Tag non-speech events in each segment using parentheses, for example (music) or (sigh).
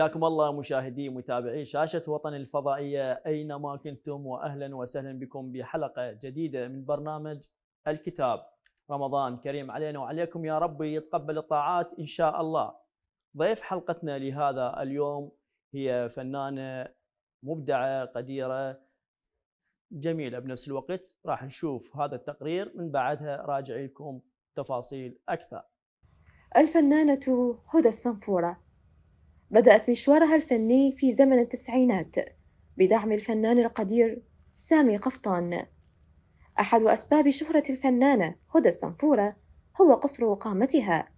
حياكم الله مشاهدي متابعي شاشة وطن الفضائية أينما كنتم وأهلا وسهلا بكم بحلقة جديدة من برنامج الكتاب رمضان كريم علينا وعليكم يا ربي يتقبل الطاعات إن شاء الله ضيف حلقتنا لهذا اليوم هي فنانة مبدعة قديرة جميلة بنفس الوقت راح نشوف هذا التقرير من بعدها راجع لكم تفاصيل أكثر الفنانة هدى الصنفورة بدأت مشوارها الفني في زمن التسعينات بدعم الفنان القدير سامي قفطان أحد أسباب شهرة الفنانة هدى الصنفورة هو قصر قامتها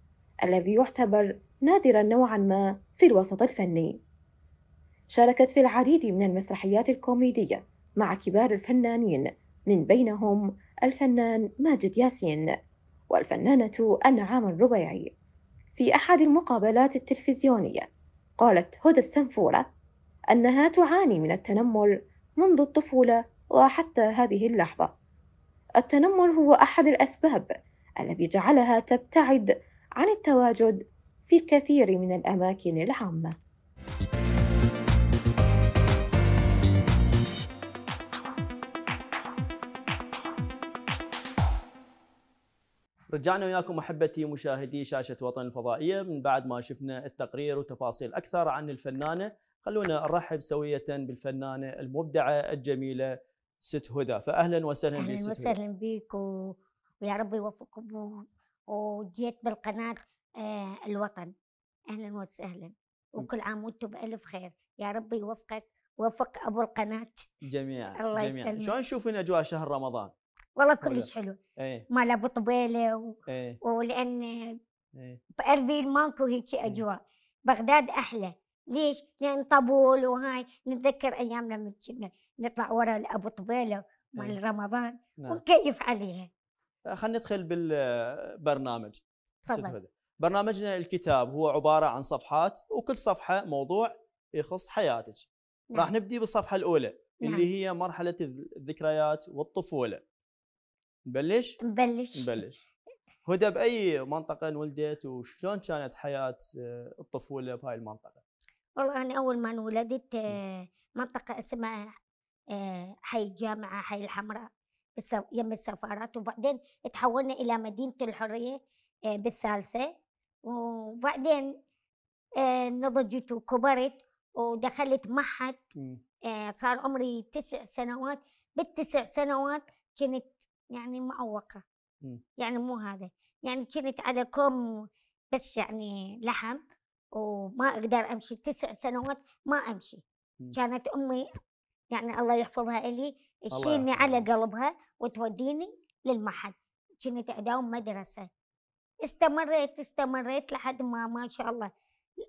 الذي يعتبر نادرا نوعا ما في الوسط الفني شاركت في العديد من المسرحيات الكوميدية مع كبار الفنانين من بينهم الفنان ماجد ياسين والفنانة أنعام الربيعي في أحد المقابلات التلفزيونية قالت هدى السنفورة أنها تعاني من التنمر منذ الطفولة وحتى هذه اللحظة التنمر هو أحد الأسباب الذي جعلها تبتعد عن التواجد في الكثير من الأماكن العامة رجعنا وياكم احبتي مشاهدي شاشه وطن الفضائيه من بعد ما شفنا التقرير وتفاصيل اكثر عن الفنانه خلونا نرحب سويه بالفنانه المبدعه الجميله ست هدى فاهلا وسهلا بك اهلا وسهلا بك ويا رب يوفقكم وجيت بالقناه آه، الوطن اهلا وسهلا وكل عام وانتم بالف خير يا رب يوفقك ووفق ابو القناه جميعا (laughs) الله جميعا شلون نشوف اجواء شهر رمضان؟ والله كلش حلو ايه. مال ابو طبيله و... ايه. ولان ايه. باربيل ماكو هيك إيه. اجواء ايه. بغداد احلى ليش؟ لان طبول وهاي نتذكر ايام لما كنا نطلع ورا ابو طبيله مال ايه. رمضان نعم. ونكيف عليها خلينا ندخل بالبرنامج تفضل برنامجنا الكتاب هو عباره عن صفحات وكل صفحه موضوع يخص حياتك نعم. راح نبدي بالصفحه الاولى نعم. اللي هي مرحله الذكريات والطفوله نبلش؟ نبلش نبلش هدى باي منطقه انولدت وشلون كانت حياه آه، الطفوله بهاي المنطقه؟ والله انا اول ما انولدت آه، منطقه اسمها حي آه، الجامعه حي الحمراء يم السفارات وبعدين تحولنا الى مدينه الحريه بالثالثه وبعدين نضجت وكبرت ودخلت معهد صار عمري تسع سنوات بالتسع سنوات كنت يعني معوقه إمم. يعني مو هذا يعني كنت على كم بس يعني لحم وما اقدر امشي تسع سنوات ما امشي إمم. كانت امي يعني الله يحفظها الي تشيلني على قلبها وتوديني للمحل كنت اداوم مدرسه استمريت استمريت لحد ما ما شاء الله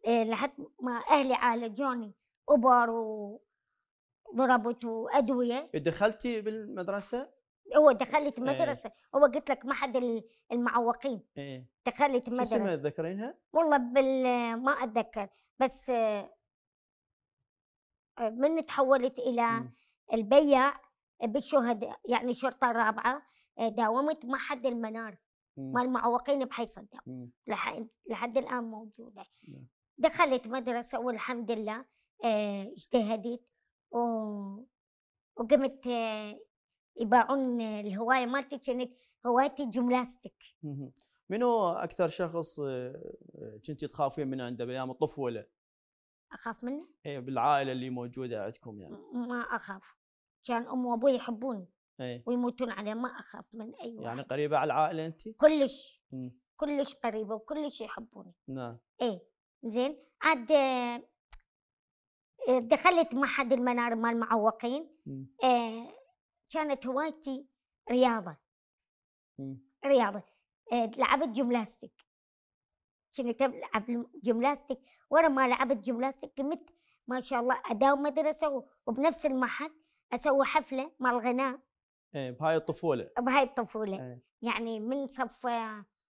إيه، لحد ما اهلي عالجوني ابر وضربت وادويه دخلتي بالمدرسه هو دخلت إيه، إيه. مدرسه هو قلت لك معهد المعوقين إيه، دخلت مدرسه شو اسمها تذكرينها؟ والله بال ما اتذكر بس آه، من تحولت الى إمم. البيع بالشهداء يعني شرطه رابعه آه، داومت معهد المنار إمم. مال المعوقين بحي صدام لحد لحد الان موجوده نعم. دخلت مدرسه والحمد لله آه، اجتهدت وقمت يباعون الهوايه مالتي كانت يعني هوايتي الجملاستيك. منو اكثر شخص آه، كنت تخافين منه عند ايام الطفوله؟ اخاف منه؟ اي بالعائله اللي موجوده عندكم يعني. ما اخاف. كان امي وابوي يحبوني. ايه ويموتون علي ما اخاف من اي يعني واحد. يعني قريبه على العائله انت؟ كلش. كلش قريبه وكلش يحبوني. نعم. ايه زين عاد آه، دخلت معهد المنار مال المعوقين. ايه كانت هوايتي رياضه إمم. رياضه آه، لعبت جملاستيك كنت العب جملاستيك ورا ما لعبت جملاستيك قمت ما شاء الله اداوم مدرسه وبنفس المعهد اسوي حفله مال غناء ايه بهاي الطفوله بهاي الطفوله إيه. يعني من صف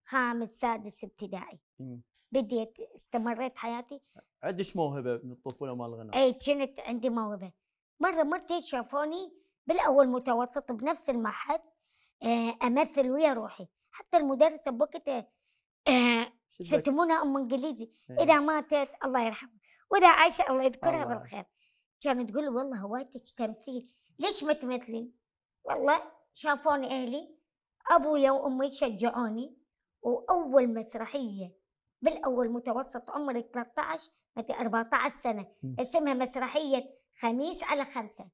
خامس سادس ابتدائي إمم. بديت استمريت حياتي عندك موهبه من الطفوله مال الغناء اي كنت عندي موهبه مره مرتين شافوني بالاول متوسط بنفس المعهد آه، امثل ويا روحي حتى المدرسه بوقتها آه، ست منى ام انجليزي إيه. اذا ماتت الله يرحمها واذا عايشه الله يذكرها الله. بالخير كانت تقول والله هوايتك تمثيل ليش ما تمثلين؟ والله شافوني اهلي ابويا وامي شجعوني واول مسرحيه بالاول متوسط عمري 13 14 سنه اسمها مسرحيه خميس على خمسه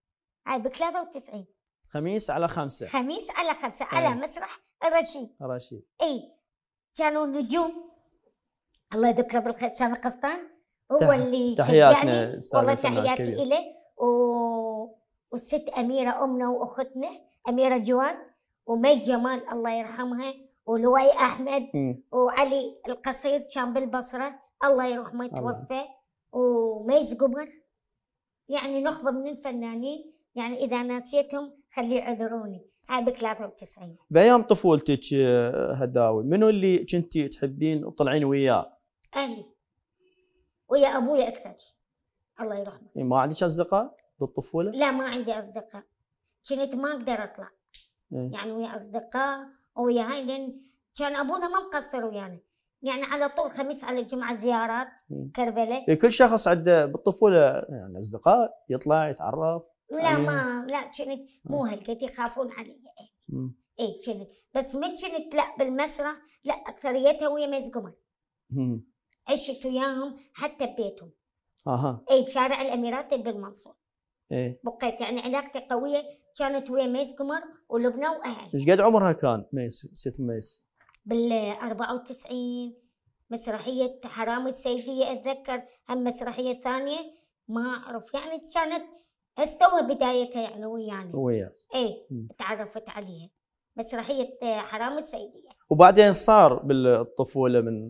هاي ب 93 خميس على خمسة خميس على خمسة أي. على مسرح الرشيد الرشيد اي كانوا نجوم الله يذكره بالخير سامي قفطان هو تح... اللي تحياتنا والله تحياتي له و... والست اميره امنا واختنا اميره جواد ومي جمال الله يرحمها ولوي احمد م. وعلي القصير كان بالبصره الله يرحمه توفى وميز قمر يعني نخبه من الفنانين يعني اذا نسيتهم خلي عذروني هاي ب 93 بايام طفولتك هداوي منو اللي كنتي تحبين تطلعين وياه؟ اهلي ويا ابوي اكثر الله يرحمه ما عندك اصدقاء بالطفوله؟ لا ما عندي اصدقاء كنت ما اقدر اطلع إيه؟ يعني ويا اصدقاء ويا هاي لان كان ابونا ما مقصر ويانا يعني. يعني على طول خميس على الجمعه زيارات كربله كل شخص عنده بالطفوله يعني اصدقاء يطلع يتعرف لا ما أيوه. لا كنت آه. مو هالقد يخافون علي اي إيه كنت بس من كنت لا بالمسرح لا اكثريتها ويا مزقمه عشت وياهم حتى ببيتهم اها اي بشارع الاميرات بالمنصور ايه بقيت يعني علاقتي قويه كانت ويا ميس قمر ولبنى واهل ايش قد عمرها كان ميس ست ميس؟ بال 94 مسرحيه حرام السيديه اتذكر هم مسرحيه ثانيه ما اعرف يعني كانت هسه تو بدايتها يعني ويانا وياك اي تعرفت عليها مسرحيه حرام السيديه وبعدين صار بالطفوله من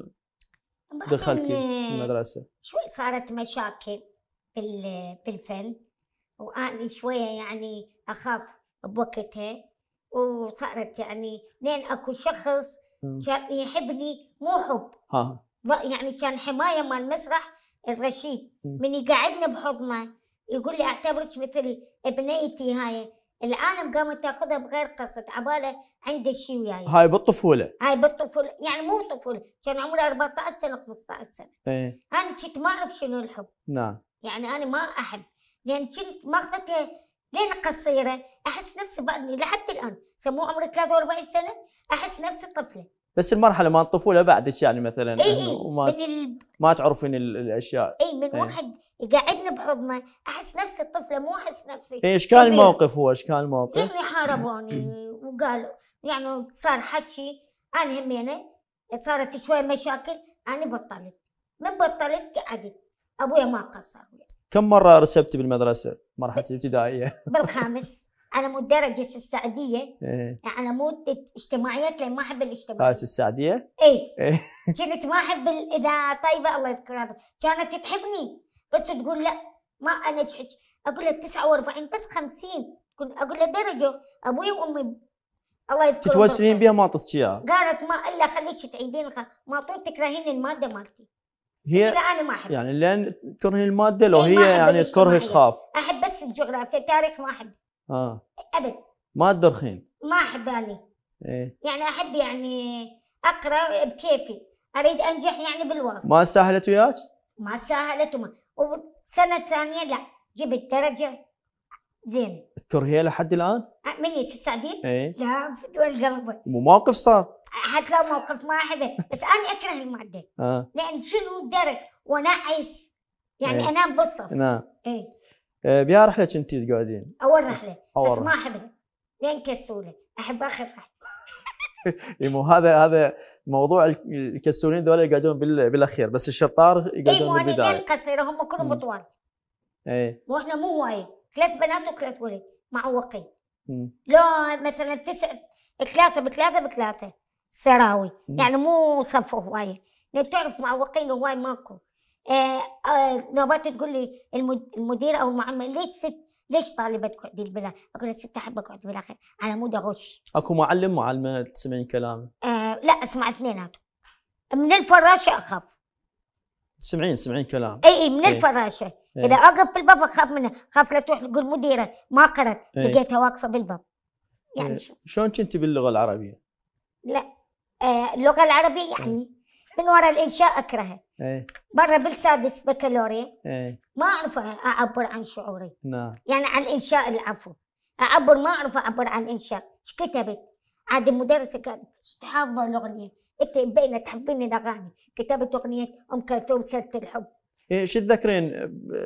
دخلتي آه، المدرسه شوي صارت مشاكل بالفن واني شويه يعني اخاف بوقتها وصارت يعني لين اكو شخص كان يحبني مو حب ها. يعني كان حمايه مال مسرح الرشيد من يقعدنا بحضنه يقول لي اعتبرك مثل بنيتي هاي العالم قامت تاخذها بغير قصد عباله عنده شيء وياي هاي بالطفوله هاي بالطفوله يعني مو طفوله كان عمري 14 سنه 15 سنه ايه انا كنت ما اعرف شنو الحب نعم يعني انا ما احب لان كنت ماخذتها لين قصيره احس نفسي بعدني لحد الان سموه عمري 43 سنه احس نفسي طفله بس المرحله مال الطفوله بعدك يعني مثلا اي اي وما من ال... ما تعرفين ال... الاشياء اي من أي. واحد يقعدني بحضنه احس نفسي الطفله مو احس نفسي إيه، ايش كان الموقف هو ايش كان الموقف؟ يعني حاربوني (clears throat) وقالوا يعني صار حكي انا همينه يعني صارت شويه مشاكل انا بطلت من بطلت قعدت ابويا ما قصر كم مره رسبت بالمدرسه مرحله إيه. الابتدائيه؟ بالخامس (laughs) على مود درجة السعدية إيه. على يعني مود اجتماعيات لان ما احب الاجتماعيات السعدية؟ اي إيه. إيه. (laughs) كنت ما احب اذا طيبة الله يذكرها كانت تحبني بس تقول لا ما انا اقول لها 49 بس 50 كنت اقول لها درجة ابوي وامي الله يذكرهم تتوسلين بها ما اعطتك اياها قالت ما الا خليك تعيدين ما طول تكرهين المادة مالتي هي لا انا ما احب يعني لان تكرهين الماده لو إيه، هي يعني تكرهش خاف احب بس الجغرافيا تاريخ ما احب اه ابد ما تدرخين ما احب اني ايه يعني احب يعني اقرا بكيفي اريد انجح يعني بالواسطه ما سهلت وياك؟ ما سهلت وما والسنه الثانيه لا جبت درجه زين تكرهيها لحد الان؟ أه، من يس السعدين؟ ايه لا دول قلبي موقف صار حتى لو موقف ما احبه بس انا اكره الماده آه. لان شنو الدرس وانا عيس يعني إيه. انام بالصف نعم ايه بيا رحله كنتي تقعدين اول رحله أول بس ما احبها لين كسوله احب اخر رحله (laughs) مو هذا هذا موضوع الكسولين ذولا يقعدون بالاخير بس الشطار يقعدون بالبدايه اي قصيره هم كلهم طوال اي واحنا مو وايد ثلاث بنات وثلاث ولد معوقين لو مثلا تسع ثلاثه بثلاثه بثلاثه سراوي يعني مو صف هوايه لان تعرف معوقين هواي ماكو آه، آه، نوبات تقول لي المدير او المعمل ليش ست ليش طالبه تقعدي البلا؟ اقول لها ست احب اقعد بالاخير على مود اغش اكو معلم معلمه تسمعين كلام؟ آه لا اسمع اثنيناتهم من الفراشه اخاف تسمعين سمعين كلام اي اي من ايه. الفراشه ايه. اذا اوقف بالباب اخاف منه اخاف لا تروح تقول مديره ما قرت لقيتها واقفه بالباب يعني شلون كنتي باللغه العربيه؟ لا آه اللغه العربيه يعني من وراء الانشاء اكرهه ايه برا بالسادس بكالوريا ايه ما اعرف اعبر عن شعوري نعم يعني عن الانشاء العفو اعبر ما اعرف اعبر عن الانشاء ايش كتبت؟ عاد المدرسه قالت تحافظ الاغنيه انت بين تحبين الاغاني كتبت اغنيه ام كلثوم سيره الحب إيه شو تذكرين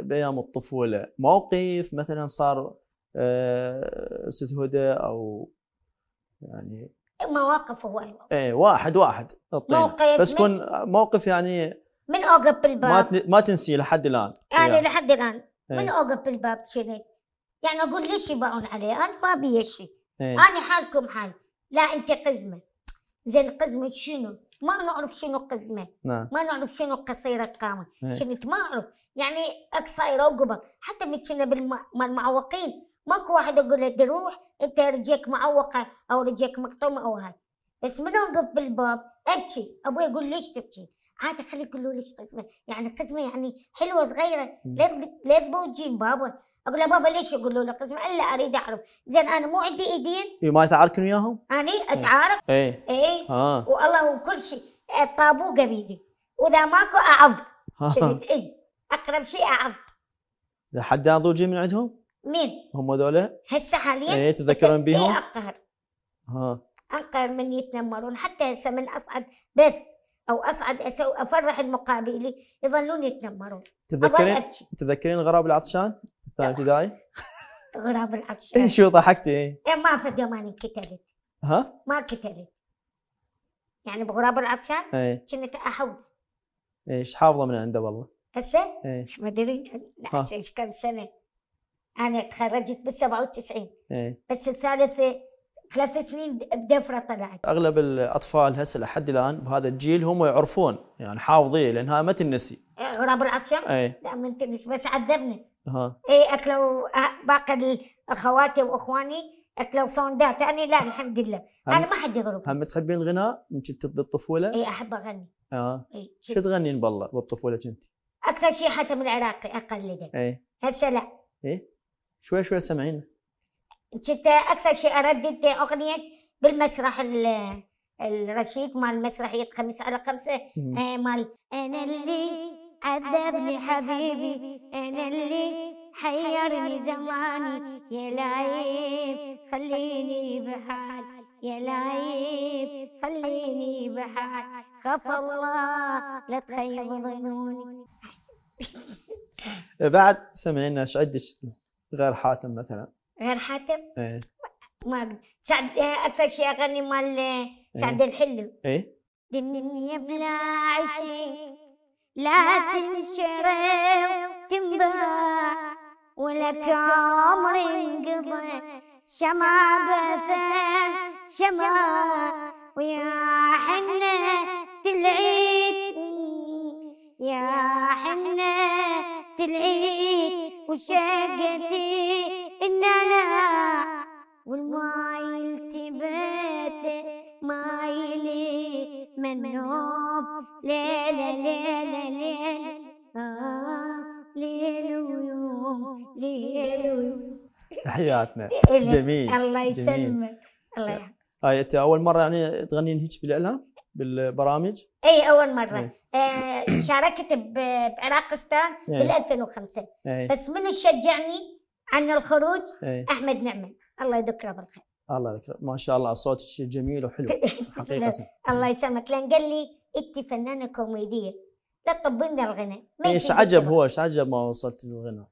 بايام الطفوله؟ موقف مثلا صار أه ست هدى او يعني مواقف هو ايه واحد واحد الطين موقف بس كن موقف يعني من اوقف بالباب ما ما تنسيه لحد الان يعني, يعني لحد الان ايه. من اوقف بالباب كنت يعني اقول ليش يباعون علي انا ما ابي شيء ايه. انا حالكم حال لا انت قزمه زين قزمه شنو؟ ما نعرف شنو قزمه نعم. ما نعرف شنو قصيره قامه ايه. كنت ما اعرف يعني اقصى رقبه حتى من كنا بالمعوقين ماكو واحد يقول لك روح انت رجيك معوقه او رجيك مقطومه او هاي بس من انقف بالباب ابكي ابوي يقول ليش تبكي؟ عاد خلي يقولوا لك قزمه يعني قزمه يعني حلوه صغيره لا تضوجين بابا اقول له بابا ليش يقولوا له قزمه؟ الا اريد اعرف زين انا مو عندي ايدين اي ما تعاركن وياهم؟ اني اتعارك؟ اي اي آه. والله وكل شيء الطابوقه بيدي واذا ماكو اعض آه. اي اقرب شيء اعض لحد اضوجي من عندهم؟ مين؟ هم دولة؟ هسه حاليا ايه تتذكرون بيهم؟ ايه اقهر ها اقهر من يتنمرون حتى هسه من اصعد بس او اصعد اسوي افرح المقابلي يظلون يتنمرون تتذكرين تتذكرين غراب العطشان؟ الثاني ابتدائي؟ غراب العطشان اي شو ضحكتي ايه؟ ما فد يوم انا كتبت ها؟ ما كتبت يعني بغراب العطشان؟ ايه كنت احوض إيه، ايش حافظه من عنده والله هسه؟ ايش ما ادري ايش كم سنه انا تخرجت بال 97 ايه بس الثالثه ثلاث سنين بدفره طلعت اغلب الاطفال هسه لحد الان بهذا الجيل هم يعرفون يعني حافظيه لانها ما تنسي إيه، غراب العطشان؟ اي لا ما تنسي بس عذبني ها اي اكلوا أه، باقي اخواتي واخواني اكلوا صوندات انا لا الحمد لله انا ما حد يضرب هم تحبين الغناء من كنت بالطفوله؟ اي احب اغني اه اي شو تغنين بالله بالطفوله كنت؟ اكثر شيء من العراقي اقلده اي هسه لا اي شوي شوي سمعين كنت اكثر شيء اردد اغنيه بالمسرح الرشيد مال مسرحيه خمس على خمسه آه، مال انا اللي عذبني حبيبي انا اللي حيرني زماني يا لعيب خليني بحال يا لعيب خليني بحال خاف الله لا تخيب ظنوني بعد سمعنا ايش غير حاتم مثلا غير حاتم؟ ايه ما اقدر سعد اكثر شيء اغني مال إيه، سعد الحلو ايه, إيه. دنيا بلا عشق لا تنشرب تنباع ولك عمر انقضى شمع بثر شمع ويا حنة العيد يا حنة العيد وشقتي ان انا والمايل تبات مايلي منوب ليلة ليلة ليلة آه ليل ويوم ليل ويوم تحياتنا جميل الله يسلمك الله يحفظك هاي انت اول مره يعني تغنين هيك بالاعلام؟ بالبرامج؟ اي اول مره أي. آه، (coughs) شاركت بعراقستان بال 2005 بس من شجعني عن الخروج أي. احمد نعمه الله يذكره بالخير الله يذكره ما شاء الله صوتك جميل وحلو (laughs) حقيقه الله يسامحك لان قال لي انت فنانه كوميديه لا تطبلنا الغنى ايش عجب هو ايش عجب ما وصلت للغنى؟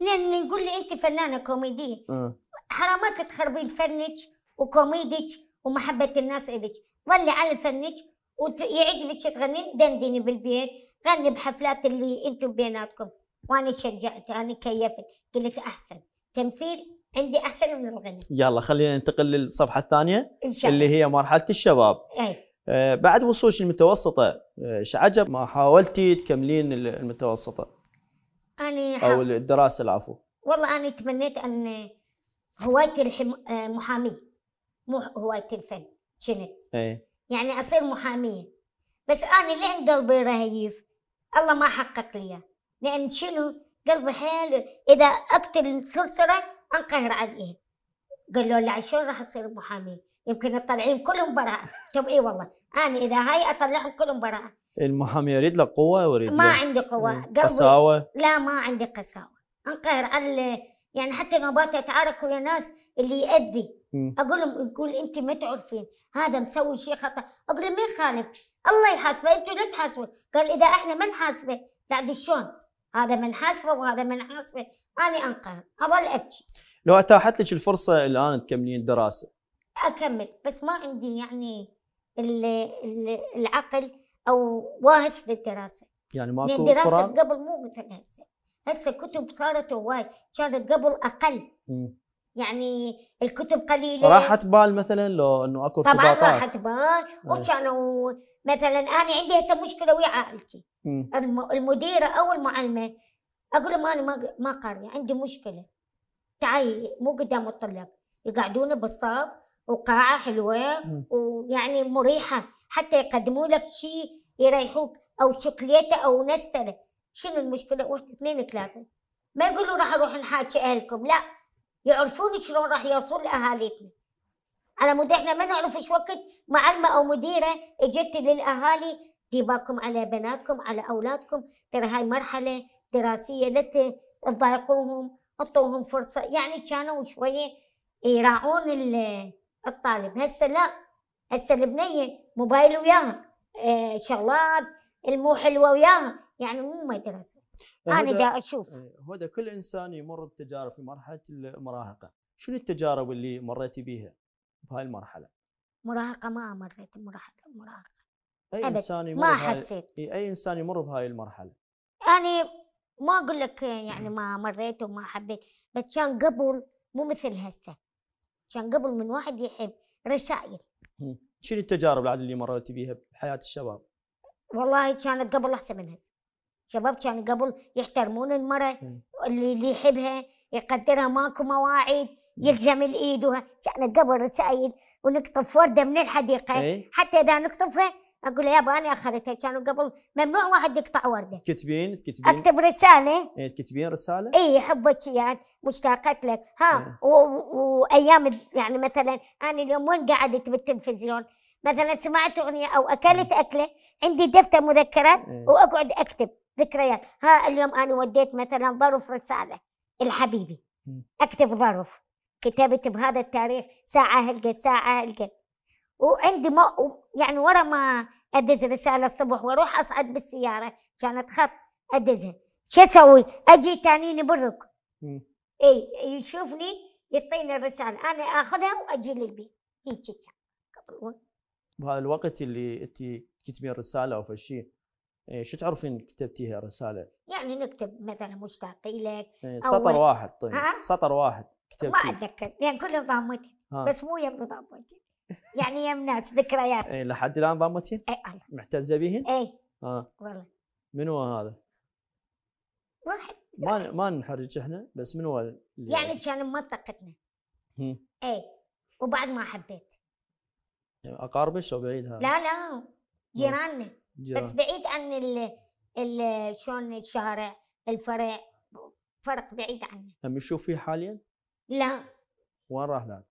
لانه يقول لي انت فنانه كوميديه آه. حرامات تخربين فنك وكوميدك ومحبه الناس الك ظلي على فنك ويعجبك تغني دندني بالبيت غني بحفلات اللي انتم بيناتكم وانا شجعت انا كيفت قلت احسن تمثيل عندي احسن من الغنى يلا خلينا ننتقل للصفحه الثانيه إن شاء الله. اللي هي مرحله الشباب أي. آه، بعد وصولك المتوسطه آه، ايش عجب ما حاولتي تكملين المتوسطه انا او الدراسه العفو والله انا تمنيت ان هوايتي المحامي آه، محامي مو هوايتي الفن كنت ايه يعني اصير محاميه بس انا لين قلبي رهيف الله ما حقق لي لان شنو قلبي حيل اذا اقتل صرصره انقهر عليه قالوا لي شلون راح اصير محامي يمكن تطلعين كلهم براءه طب اي والله انا اذا هاي اطلعهم كلهم براءه المحامي يريد لك قوه ويريد ما عندي قوه قساوه لا ما عندي قساوه انقهر على يعني حتى لما اتعارك ويا ناس اللي يأذي اقول لهم يقول انت ما تعرفين هذا مسوي شيء خطا اقول له مين خالف الله يحاسبه انتوا لا تحاسبوا قال اذا احنا ما نحاسبه بعد شلون هذا من حاسبه وهذا من حاسبه انا انقهر اظل ابكي لو اتاحت لك الفرصه الان تكملين دراسه اكمل بس ما عندي يعني الـ الـ العقل او واهس للدراسه يعني ما الدراسه قبل مو مثل هسه هسه الكتب صارت هواي كانت قبل اقل يعني الكتب قليله راحت بال مثلا لو انه اكو طبعا راحت بال إيه. وكانوا مثلا انا عندي هسه مشكله ويا عائلتي م. المديره او المعلمه اقول لهم انا ما ما قاريه عندي مشكله تعي مو قدام الطلاب يقعدون بالصف وقاعه حلوه م. ويعني مريحه حتى يقدموا لك شيء يريحوك او شوكليته او نستره شنو المشكله واحد اثنين ثلاثه ما يقولوا راح اروح نحاكي اهلكم لا يعرفون شلون راح يوصل لاهاليكم على مود احنا ما نعرف ايش وقت معلمه او مديره اجت للاهالي دي بالكم على بناتكم على اولادكم ترى هاي مرحله دراسيه لا تضايقوهم اعطوهم فرصه يعني كانوا شويه يراعون الطالب هسه لا هسه البنيه موبايل وياها آه، شغلات المو حلوه وياها يعني مو مدرسه آه، انا دا اشوف هدى إيه، كل انسان يمر بتجارب في مرحله المراهقه شنو التجارب اللي مريتي بيها بهاي المرحله مراهقه ما مريت مرحلة مراهقه اي أبد. انسان يمر ما حسيت اي انسان يمر بهاي المرحله انا ما اقول لك يعني (clears throat) ما مريت وما حبيت بس كان قبل مو مثل هسه كان قبل من واحد يحب رسائل (clears throat) شنو التجارب العدل اللي مريتي بيها بحياه الشباب؟ والله كانت قبل احسن من هسه شباب كان قبل يحترمون المرأة اللي, اللي يحبها يقدرها ماكو مواعيد يلزم وها كان قبل رسائل ونقطف ورده من الحديقه أي. حتى اذا نقطفها اقول له يابا انا اخذتها كانوا قبل ممنوع واحد يقطع ورده تكتبين تكتبين اكتب رساله تكتبين رساله اي حبك يعني مشتاقه لك ها وايام يعني مثلا انا اليوم وين قعدت بالتلفزيون مثلا سمعت اغنيه او اكلت اكله عندي دفتر مذكرات واقعد اكتب ذكريات ها اليوم انا وديت مثلا ظرف رساله لحبيبي اكتب ظرف كتبت بهذا التاريخ ساعه هلقت ساعه هلقت وعندي ما يعني ورا ما ادز رساله الصبح واروح اصعد بالسياره كانت خط ادزها شو اسوي؟ اجي تانيني برك اي يشوفني يعطيني الرساله انا اخذها واجي للبيت هيك بهذا الوقت اللي انت تكتبين رساله او فشي إيه، شو تعرفين كتبتيها رساله؟ يعني نكتب مثلا مشتاقي لك إيه، سطر واحد طيب ها؟ سطر واحد كتبتي ما اتذكر يعني كلها ضامتي بس مو يم ضامتي يعني يم ناس ذكريات اي لحد الان ضامتين؟ اي الله معتزه بهن؟ اي ها والله من هو هذا؟ واحد ما ما نحرج احنا بس من هو يعني كان بمنطقتنا اي وبعد ما حبيت اقاربك او بعيد هذا؟ لا لا جيراننا بس بعيد عن ال ال شلون الشارع الفرع فرق بعيد عنه عم يشوف حاليا؟ لا وين راح لعب؟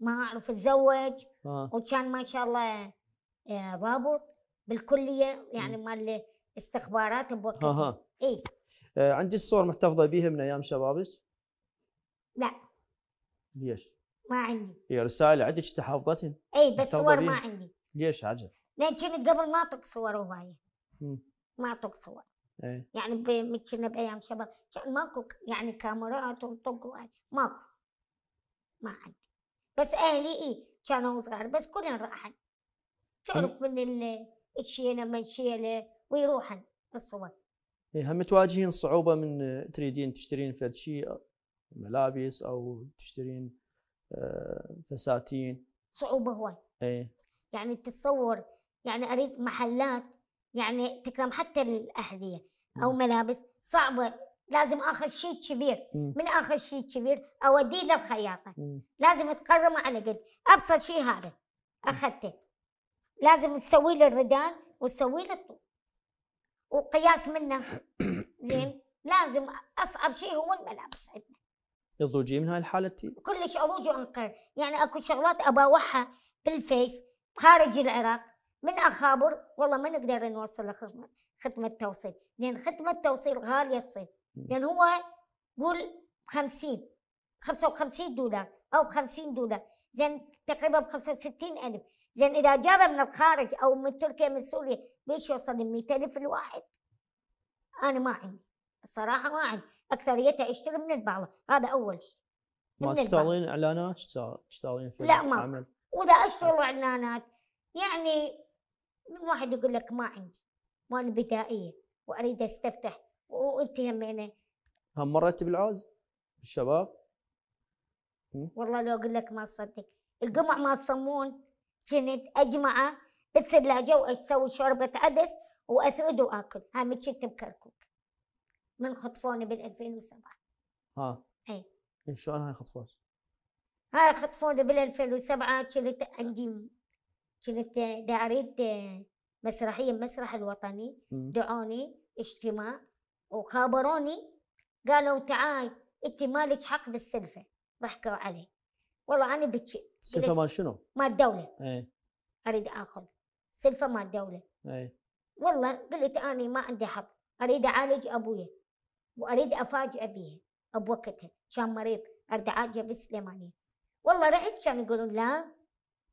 ما اعرف اتزوج آه. وكان ما شاء الله آه، ضابط بالكليه يعني مال الاستخبارات بوقتها آه. اي آه عندي الصور محتفظه بيها من ايام شبابك؟ لا ليش؟ ما عندي هي رسائل عندك انت حافظتها؟ اي بس صور ما عندي ليش عجب؟ لان يعني كنت قبل ما صور هوايه ما صور أيه. يعني كنا بايام شباب كان ماكو يعني كاميرات ونطق ماكو ما عندي بس اهلي اي كانوا صغار بس كلهم راحن تعرف من الشيله ما تشيله ويروحن الصور إيه، هم تواجهين صعوبه من تريدين تشترين فد شيء ملابس او تشترين آه، فساتين صعوبه هواي ايه يعني تتصور يعني اريد محلات يعني تكرم حتى الاهديه او ملابس صعبه لازم اخذ شيء كبير من اخذ شيء كبير اوديه للخياطه لازم تقرمه على قد ابسط شيء هذا اخذته لازم تسوي له الردان وتسوي له الطول وقياس منه (coughs) زين لازم اصعب شيء هو الملابس عندنا تضوجي من هاي الحاله تي؟ كلش اضوج وانقر يعني اكو شغلات ابوحها بالفيس خارج العراق من اخابر والله ما نقدر نوصل لخدمه ختمة توصيل لأن ختمة توصيل غالية تصير لأن هو قول خمسين خمسة وخمسين دولار أو بخمسين دولار زين تقريبا بخمسة وستين ألف زين إذا جابه من الخارج أو من تركيا من سوريا ليش يوصل لمئة ألف الواحد أنا ما عندي الصراحة ما عندي أكثريتها يشتري من البعض هذا أول شيء ما تشتغلين إعلانات تشتغلين في لا ما وإذا أشتغل إعلانات يعني من واحد يقول لك ما عندي وانا بدائيه واريد استفتح وانت همينه هم مريت بالعوز الشباب والله لو اقول لك ما تصدق القمع ما الصمون كنت اجمعه بالثلاجه واسوي شوربه عدس واسرد واكل من كنت بكركوك من خطفوني بال 2007 ها اي إيه، شلون هاي خطفوك؟ هاي خطفوني بال 2007 كنت عندي كنت دا اريد مسرحيه مسرح الوطني دعوني اجتماع وخابروني قالوا تعال انت مالك حق بالسلفه ضحكوا علي والله انا بكي سلفه مال شنو؟ مال الدوله ايه اريد اخذ سلفه مال الدوله ايه والله قلت انا ما عندي حق اريد اعالج ابويا واريد افاجئ بيه بوقتها كان مريض اريد اعالجه بالسليمانيه والله رحت كانوا يقولون لا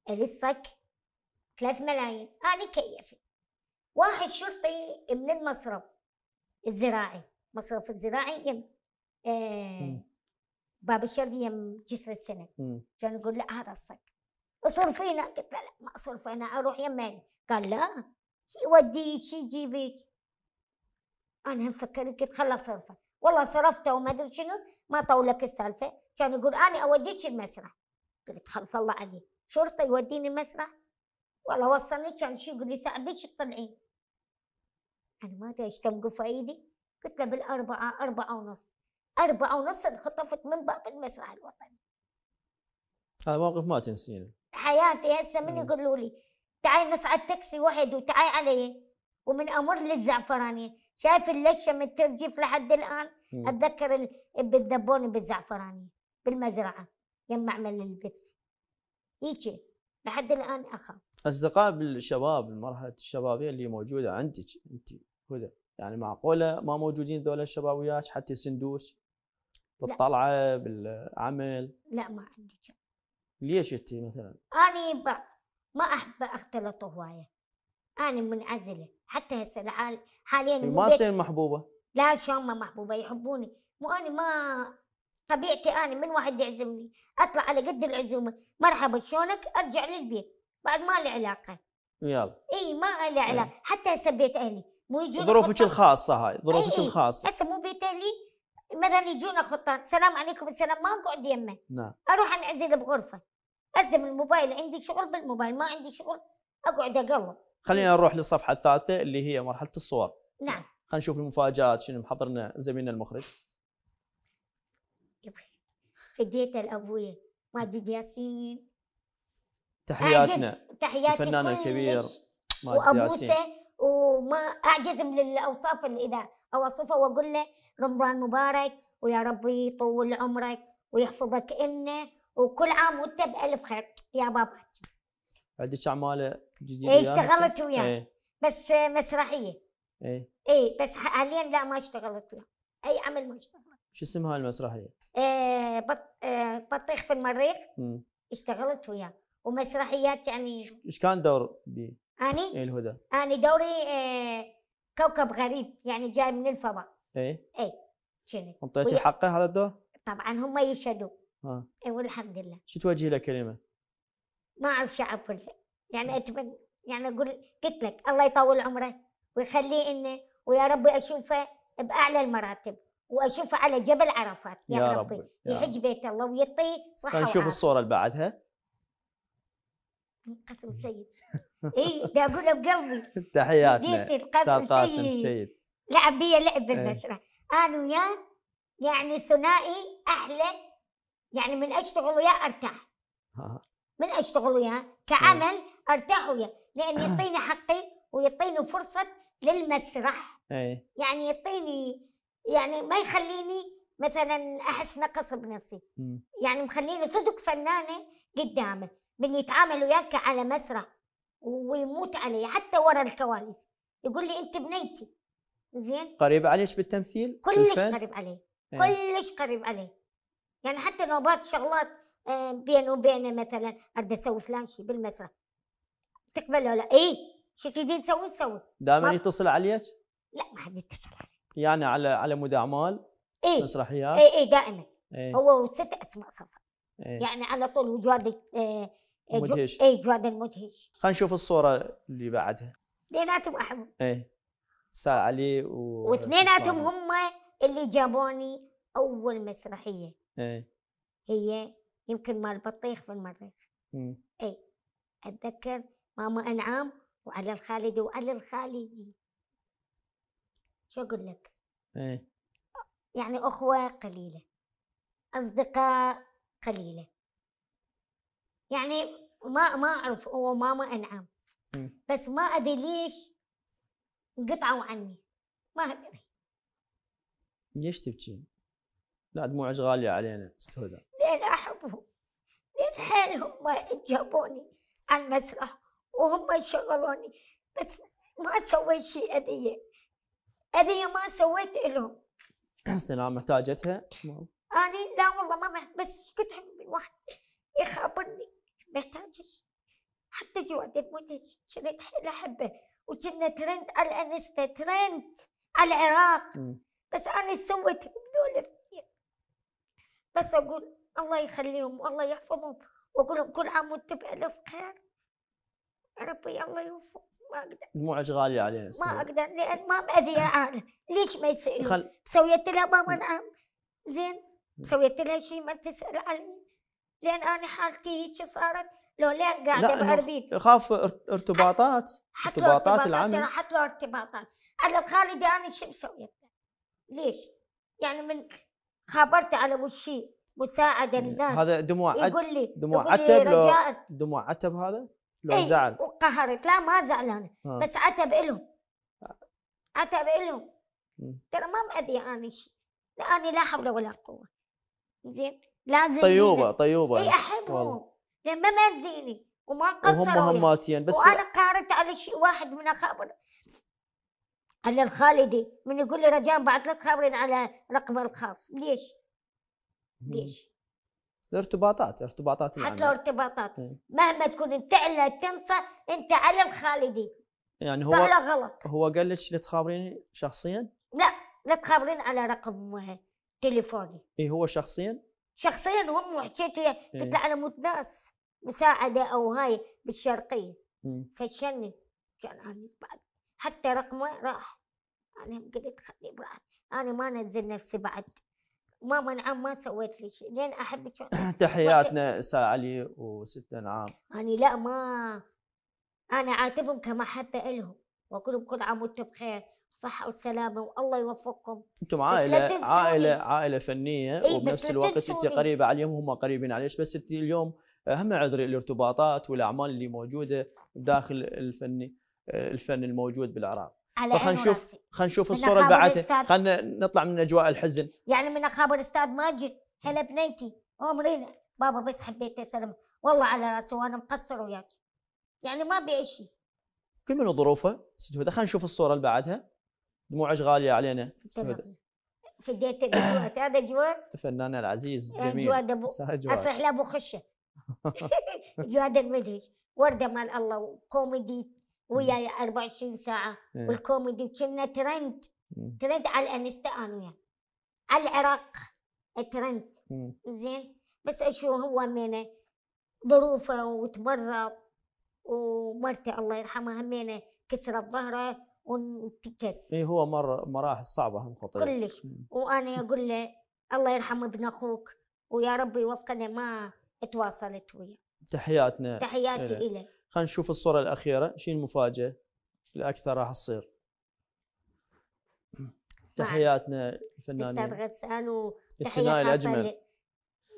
الصك 3 ملايين أنا كيفي واحد شرطي من المصرف الزراعي مصرف الزراعي يم آه باب الشرطي يم جسر السنة كان يقول لا هذا الصك أصرفينا قلت لا لا ما اصرف انا اروح يمين قال لا شي يوديك يجيبك انا فكرت قلت خلاص صرفه والله صرفته وما ادري شنو ما طولك السالفه كان يقول انا اوديك المسرح قلت خلف الله عليك شرطي يوديني المسرح والله وصلني كان شي يقول لي صعبش تطلعي انا ما ادري ايش في ايدي قلت له بالاربعه اربعه ونص أربعة ونص انخطفت من باب المسرح الوطني هذا موقف ما تنسينه حياتي هسه من يقولوا لي تعي نصعد تاكسي وحده وتعي علي ومن امر للزعفرانيه شايف اللشه من الترجيف لحد الان مم. اتذكر بالذبوني بالزعفرانيه بالمزرعه يم معمل البيبسي هيجي لحد الان اخاف اصدقاء بالشباب المرحله الشبابيه اللي موجوده عندك انت هدى يعني معقوله ما موجودين ذولا الشباب وياك حتى سندوس بالطلعه بالعمل لا ما عندي ليش انت مثلا؟ اني ما احب اختلط هوايه انا منعزله حتى هسه حاليا يعني ما تصير محبوبه لا شلون ما محبوبه يحبوني مو انا ما طبيعتي انا من واحد يعزمني اطلع على قد العزومه مرحبا شلونك ارجع للبيت بعد ما له علاقه يلا اي ما له علاقه أي. حتى هسه بيت اهلي مو يجون ظروفك الخاصه هاي ظروفك الخاصه هسه مو بيت اهلي مثلا يجونا خطان السلام عليكم السلام ما اقعد يمه نعم اروح انعزل بغرفه الزم الموبايل عندي شغل بالموبايل ما عندي شغل اقعد اقلب خلينا نروح للصفحه الثالثه اللي هي مرحله الصور نعم خلينا نشوف المفاجات شنو محضرنا زميلنا المخرج فديت الابويه ما ياسين تحياتنا الفنان الكبير ماجد ياسين وما من الاوصاف اللي اذا اوصفه واقول له رمضان مبارك ويا ربي يطول عمرك ويحفظك النا وكل عام وانت بالف خير يا بابا عندك اعمال جديده إيه، اشتغلت وياه ايه. بس مسرحيه اي اي بس حاليا لا ما اشتغلت وياه اي عمل ما اشتغلت شو اسم هاي المسرحيه؟ ايه بط... إيه، بطيخ في المريخ اشتغلت وياه ومسرحيات يعني ايش كان دور بي؟ اني؟ اي الهدى اني دوري آه، كوكب غريب يعني جاي من الفضاء اي اي كذي انطيتي حقه هذا الدور؟ طبعا هم يشهدوا اه اي والحمد لله شو توجهي له كلمه؟ ما اعرف شو اقول يعني اتمنى يعني اقول قلت لك الله يطول عمره ويخليه انه ويا ربي اشوفه باعلى المراتب واشوفه على جبل عرفات يا, يا ربي, ربي. يحج بيت الله ويعطيه صحه نشوف الصوره اللي بعدها قاسم السيد (laughs) اي ده اقولها بقلبي تحياتنا استاذ قاسم السيد لعب بيا لعب بالمسرح إيه. انا وياه يعني ثنائي احلى يعني من اشتغل وياه ارتاح آه. من اشتغل وياه كعمل إيه. ارتاح وياه لان (coughs) يعطيني حقي ويعطيني فرصه للمسرح أي. يعني يعطيني يعني ما يخليني مثلا احس نقص بنفسي يعني مخليني صدق فنانه قدامه من يتعامل وياك على مسرح ويموت علي حتى ورا الكواليس يقول لي انت بنيتي زين قريب عليش بالتمثيل كلش قريب علي إيه. كلش قريب علي يعني حتى نوبات شغلات آه، بيني وبينه مثلا اريد اسوي فلان شيء بالمسرح تقبل ولا اي شو تريدين تسوي نسوي دائما يتصل عليك؟ لا ما حد يتصل علي يعني على على مود اعمال اي مسرحيات اي اي دائما إيه؟ هو وست اسماء صفر إيه؟ يعني على طول وجاد آه مدهش إيه، جواد مدهش خلينا نشوف الصوره اللي بعدها اثنيناتهم احمد ايه سال علي و واثنيناتهم هم اللي جابوني اول مسرحيه ايه هي يمكن مال بطيخ في المريخ اي اتذكر ماما انعام وعلى الخالدي وعلى الخالدي شو اقول لك؟ ايه يعني اخوه قليله اصدقاء قليله يعني ما ما اعرف هو ماما انعم بس ما ادري ليش انقطعوا عني ما ادري ليش تبكي؟ لا دموعك غالية علينا استهدى لأن أحبهم لأن حيل هم جابوني على المسرح وهم شغلوني بس ما سويت شيء أذية أذية ما سويت لهم (clears throat) استلامة محتاجتها أنا لا والله ما بس كنت واحد يخابرني ما حتى جواد المنتج كنت حيل احبه وكنا ترند على الانستا ترند على العراق م. بس انا سويت بدون اثنين بس اقول الله يخليهم والله يحفظهم واقول لهم كل عام وانتم بالف خير ربي الله يوفق ما اقدر دموعك غاليه عليه ما اقدر لان ما مأذيه انا ليش ما يسالون؟ خل... سويت لها بابا العام زين سويت لها شيء ما تسال عني لان انا حالتي هيك صارت لو لا قاعده باربيل يخاف ارتباطات ارتباطات العمل حتى لو ارتباطات على خالدي انا شو مسوي ليش؟ يعني من خابرته على وشي مساعده للناس هذا دموع يقول لي دموع عتب لو دموع عتب هذا؟ لو ايه زعل وقهرت لا ما زعلانه آه. بس عتب الهم عتب الهم ترى ما مأذي انا شيء لاني لا حول ولا قوه زين لازم طيوبه طيوبه اي احبهم لان ما مهزيني وما قصروا وهم مهماتين بس وانا قارت على شيء واحد من اخابر على الخالدي من يقول لي رجاء بعد لا تخابرين على رقم الخاص ليش؟ ليش؟ الارتباطات ارتباطات حتى يعني. لو ارتباطات مهما تكون انت على تنسى انت على الخالدي يعني هو صح غلط هو قال لك لا تخابريني شخصيا؟ لا لا تخابرين على رقم تليفوني اي هو شخصيا؟ شخصيا هم وحكيت وياه قلت إيه. له على موت ناس مساعده او هاي بالشرقيه إيه. فشلني كان انا بعد حتى رقمه راح انا قلت خلي براحتي انا ما انزل نفسي بعد ما منعم ما سويت لي شيء لين احبك (clears throat) تحياتنا وت... سا علي وست انعام انا لا ما انا عاتبهم كمحبه لهم واقول لهم كل عام وانتم بخير صحة وسلامة والله يوفقكم انتم عائلة عائلة عائلة فنية إيه وبنفس الوقت انت قريبة عليهم وهم قريبين عليك بس انت اليوم هم عذر الارتباطات والاعمال اللي موجوده داخل الفني الفن الموجود بالعراق على نشوف خلينا نشوف الصوره اللي بعدها خلينا نطلع من اجواء الحزن يعني من اخابر استاذ ماجد هلا بنيتي عمرينا بابا بس حبيت اسلم والله على راسي وانا مقصر وياك يعني ما بي شيء كل من ظروفه ست خلينا نشوف الصوره اللي بعدها دموعك غاليه علينا فديت الجواد (coughs) هذا جواد الفنان العزيز جميل جواد ابو اصح لابو خشه (laughs) (laughs) جواد المدهش ورده مال الله وكوميدي وياي 24 ساعه إيه. والكوميدي كنا ترند ترند على الانستا انا على العراق ترند زين بس اشوف هو منه ظروفه وتمرض ومرته الله يرحمها همينه كسرت ظهره وانتكس اي هو مر مراحل صعبه وخطيره كلش وانا اقول له الله يرحم ابن اخوك ويا ربي يوفقنا ما تواصلت وياه تحياتنا تحياتي إيه. إلي. خلينا نشوف الصوره الاخيره شيء المفاجاه الاكثر راح تصير (clears throat) تحياتنا الفنانين استاذ غسان وتحيه الاجمل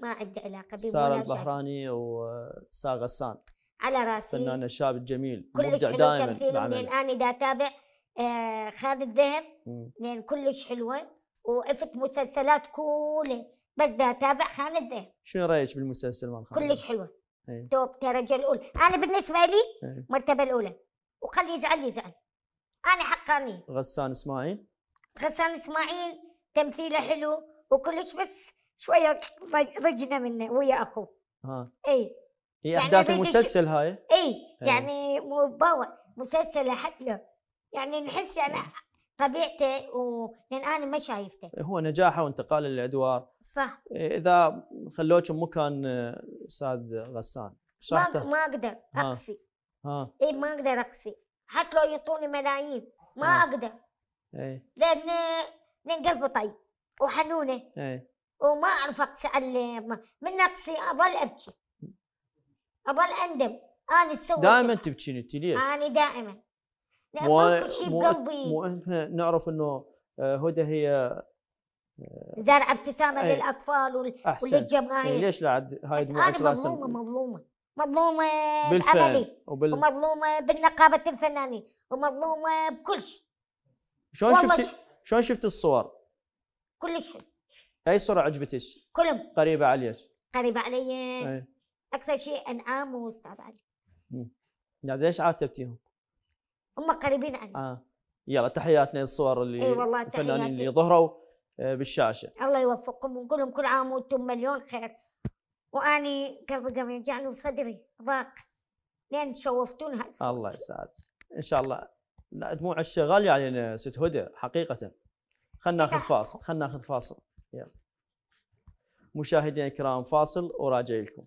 ما عندي علاقه سارة البحراني وساره غسان على راسي الفنان الشاب الجميل كلش حلو تمثيل من الان اذا تابع آه، خان الذهب لان كلش حلوه وعفت مسلسلات كلها بس دا اتابع خان الذهب شنو رايك بالمسلسل مال كلش حلوه ايه. توب درجه الاولى انا بالنسبه لي ايه. مرتبه الاولى وخلي يزعل يزعل انا حقاني غسان اسماعيل غسان اسماعيل تمثيله حلو وكلش بس شويه ضجنا منه ويا اخوه ها اي هي يعني احداث يعني المسلسل هاي اي إيه. يعني مو مسلسل حتله يعني نحس إيه. طبيعتي و... لان انا ما شايفته إيه، هو نجاحه وانتقاله للادوار صح إيه، اذا خلوك مكان آه، استاذ غسان ما ما اقدر اقصي ها اي ما اقدر اقصي حتى لو يعطوني ملايين ما ها. اقدر اي لان لان قلبه طيب وحنونه اي وما اعرف اقصي على من اقصي اظل ابكي اظل اندم انا سويت دائما تبكين انت ليش؟ انا دائما مو مو, مو احنا نعرف انه آه، هدى هي آه، زرع ابتسامه ايه للاطفال وال... وللجماهير إيه، يعني ليش لا عاد هاي دموع انا مظلومه مظلومه مظلومه بالفن وبال... ومظلومه بالنقابه الفنانين ومظلومه بكل شيء شلون شفتي شلون شفتي الصور؟ كلش اي صوره عجبتك؟ كلهم قريبه عليك قريبه علي أي. اكثر شيء انعام واستاذ علي يعني ليش عاتبتيهم؟ هم قريبين عني آه. يلا تحياتنا للصور اللي اي والله الفنانين اللي ظهروا آه، بالشاشه الله يوفقهم ونقول لهم كل عام وانتم مليون خير واني قلبي قام يوجعني وصدري ضاق لان شوفتون هالصوت الله يسعدك ان شاء الله لا دموع الشغال يعني ست هدى حقيقه خلنا ناخذ إيه. فاصل خلنا ناخذ فاصل يلا مشاهدينا الكرام فاصل وراجع لكم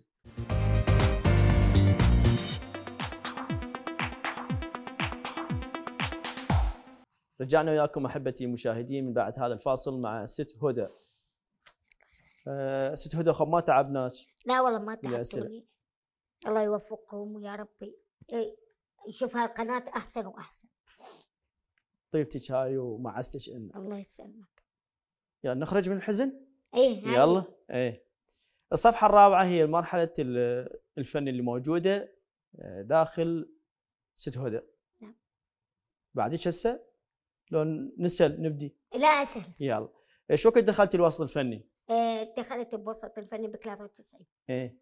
رجعنا وياكم احبتي المشاهدين من بعد هذا الفاصل مع ست هدى آه، ست هدى ما تعبناك لا والله ما تعبت الله يوفقهم ويا ربي يشوف إيه، هالقناه احسن واحسن طيبتك هاي ومعزتك إن. الله يسلمك يلا نخرج من الحزن ايه هاي. يلا ايه الصفحه الرابعه هي مرحله الفن اللي موجوده آه، داخل ست هدى نعم بعدك هسه لو نسال نبدي لا اسال يلا ايش وقت دخلت الوسط الفني؟ إيه، دخلت الوسط الفني ب 93 ايه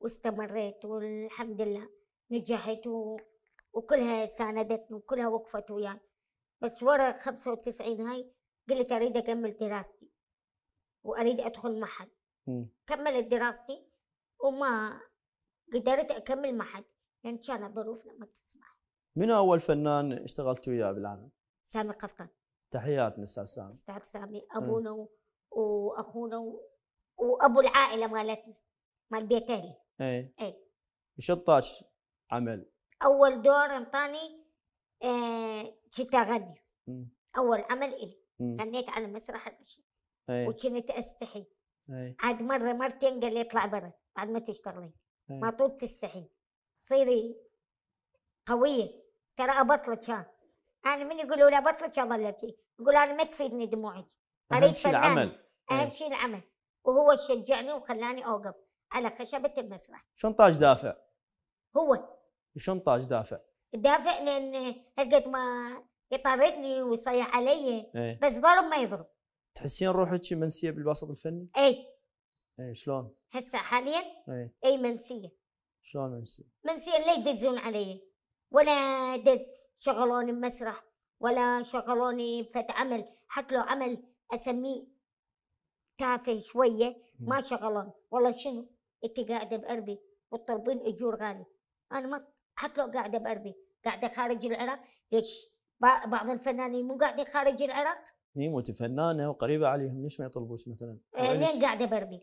واستمريت والحمد لله نجحت و... وكلها ساندتني وكلها وقفت وياي يعني. بس ورا 95 هاي قلت اريد اكمل دراستي واريد ادخل معهد كملت دراستي وما قدرت اكمل معهد لان يعني كانت ظروفنا ما تسمح. من اول فنان اشتغلت وياه بالعالم؟ سامي القفقان تحيات استاذ سامي استاذ سامي ابونا م. واخونا وابو العائله مالتنا مال بيت اهلي اي اي شطاش عمل اول دور انطاني آه كنت اغني اول عمل الي غنيت على مسرح النشيد إيه. وكنت استحي أي. عاد مره مرتين قال لي اطلع برا بعد ما تشتغلين إيه. ما طول تستحي صيري قويه ترى ابطلك ها انا من يقولوا لا بطلك يا ظلتي يقول انا ما تفيدني دموعك اريد شيء العمل اهم إيه. شيء العمل وهو شجعني وخلاني اوقف على خشبه المسرح شنطاج دافع هو شنطاج دافع دافع لان قد ما يطردني ويصيح علي ايه؟ بس ضرب ما يضرب تحسين روحك منسيه بالوسط الفني؟ اي اي شلون؟ هسه حاليا؟ اي اي منسيه شلون منسيه؟ منسيه لا يدزون علي ولا دز شغلوني بمسرح ولا شغلوني بفت عمل حتى لو عمل اسميه تافه شويه ما شغلون والله شنو انت قاعده باربي وتطلبين اجور غالي انا ما حتى لو قاعده باربي قاعده خارج العراق ليش بعض الفنانين مو قاعدين خارج العراق نيمو فنانه وقريبه عليهم ليش ما يطلبوش مثلا؟ آه لين قاعده باربي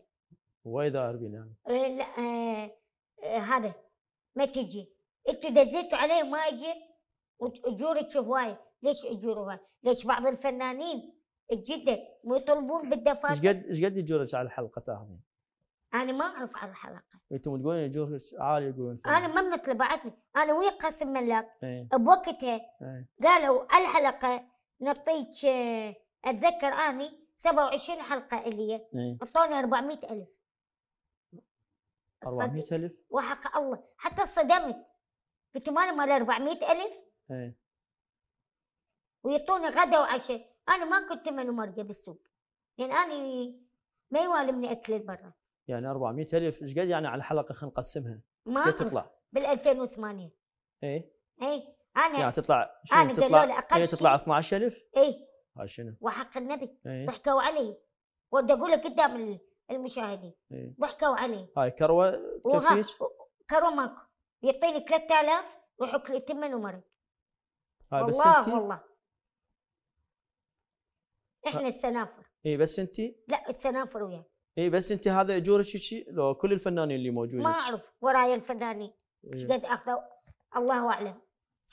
واذا اربي يعني؟ آه لا آه آه هذا ما تجي انتوا دزيتوا علي وما اجيت واجورك هوايه ليش اجور هواي؟ ليش بعض الفنانين الجدد مو يطلبون بالدفاتر ايش قد ايش قد اجورك على الحلقه تاخذين؟ انا ما اعرف على الحلقه انتم تقولون اجورك عالي يقولون انا ما مثل بعدني، انا ويا قاسم ملاك ايه. بوقتها ايه. قالوا الحلقه نعطيك آه، اتذكر اني 27 حلقه الي إيه. اعطوني ايه. 400000 400000 وحق الله حتى صدمت قلت ما انا مال 400000 ايه ويعطوني غدا وعشاء انا ما كنت من مرقه بالسوق لان انا ما يوالمني اكل برا يعني 400 الف ايش قد يعني على الحلقه خلينا نقسمها ما تطلع بال 2008 ايه ايه انا يعني تطلع شنو أنا تطلع اقل هي إيه، تطلع 12000 اي هاي شنو وحق النبي إيه؟ ضحكوا علي ورد اقول لك قدام المشاهدين إيه؟ ضحكوا علي هاي كروه كفيك كروه ماكو يعطيني 3000 روحوا كل تمن ومرض هاي آه، بس انتي؟ والله احنا السنافر اي بس انت لا السنافر وياي اي بس انت هذا اجورك شيء لو كل الفنانين اللي موجودين ما اعرف وراي الفنانين ايش قد اخذوا الله اعلم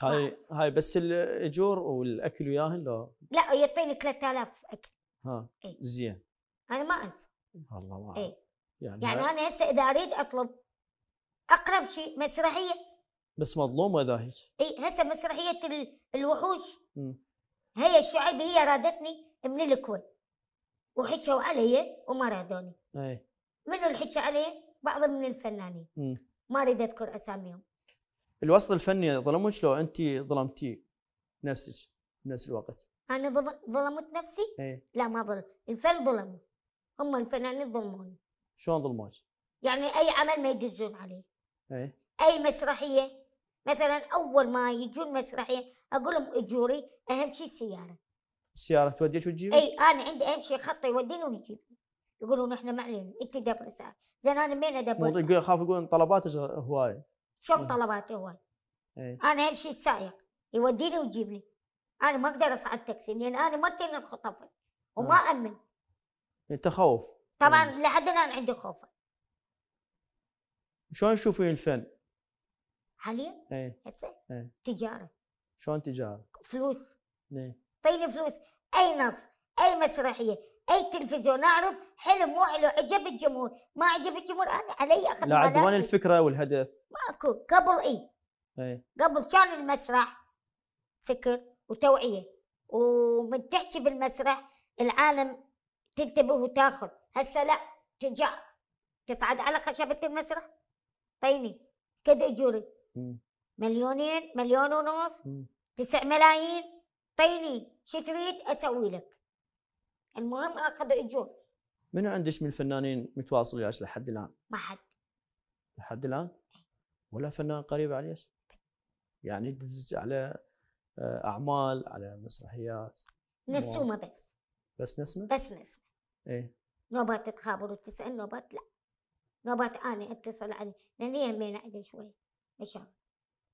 هاي هاي بس الاجور والاكل وياهن لو لا يعطيني 3000 اكل ها إيه؟ زين انا ما انسى الله ما إيه؟ يعني, يعني انا هسه اذا اريد اطلب اقرب شيء مسرحيه بس مظلومه هيك اي هسه مسرحيه الوحوش م. هي الشعيب هي رادتني من الكويت وحكوا علي وما رادوني اي منو اللي حكى علي بعض من الفنانين م. ما اريد اذكر اساميهم الوسط الفني ظلمك لو انت ظلمتي نفسك بنفس الوقت انا ظلمت نفسي؟ ايه لا ما ظلم الفن ظلموا هم الفنانين ظلموني شلون ظلموك؟ يعني اي عمل ما يدزون عليه ايه اي مسرحيه مثلا اول ما يجون مسرحيه اقول لهم اجوري اهم شيء السياره السياره توديك وتجيب؟ اي انا عندي اهم شيء خط يوديني ويجيب يقولون احنا ما علينا انت دبر ساعه زين انا مين ادبر يخاف يقولون طلباتك هوايه شو إيه. طلباتي هواي؟ ايه؟ انا اهم شيء السائق يوديني ويجيب لي انا ما اقدر اصعد تاكسي لان انا مرتين انخطفت وما اه. امن انت إيه، خوف طبعا إيه. لحد الان عندي خوف شلون تشوفين الفن؟ حاليا؟ ايه هسه؟ ايه تجاره شلون تجاره؟ فلوس ايه طيب فلوس اي نص اي مسرحيه اي تلفزيون اعرف حلم مو حلو عجب الجمهور ما عجب الجمهور انا علي اخذ لا عاد وين الفكره والهدف؟ ماكو قبل اي ايه قبل كان المسرح فكر وتوعيه ومن تحكي بالمسرح العالم تنتبه وتاخذ هسه لا تجاره تصعد على خشبه المسرح طيني كد اجوري مليونين مليون ونص تسع ملايين طيني شو تريد اسوي لك المهم اخذ اجور منو عندك من الفنانين متواصل وياك لحد الان؟ ما حد لحد الان؟ ولا فنان قريب عليك؟ يعني تدزج على آه، اعمال على مسرحيات نسومه بس بس نسمه؟ بس نسمه ايه نوبات تخابر وتسال نوبات لا نوبات انا اتصل علي لان هي همينه علي شوي نشام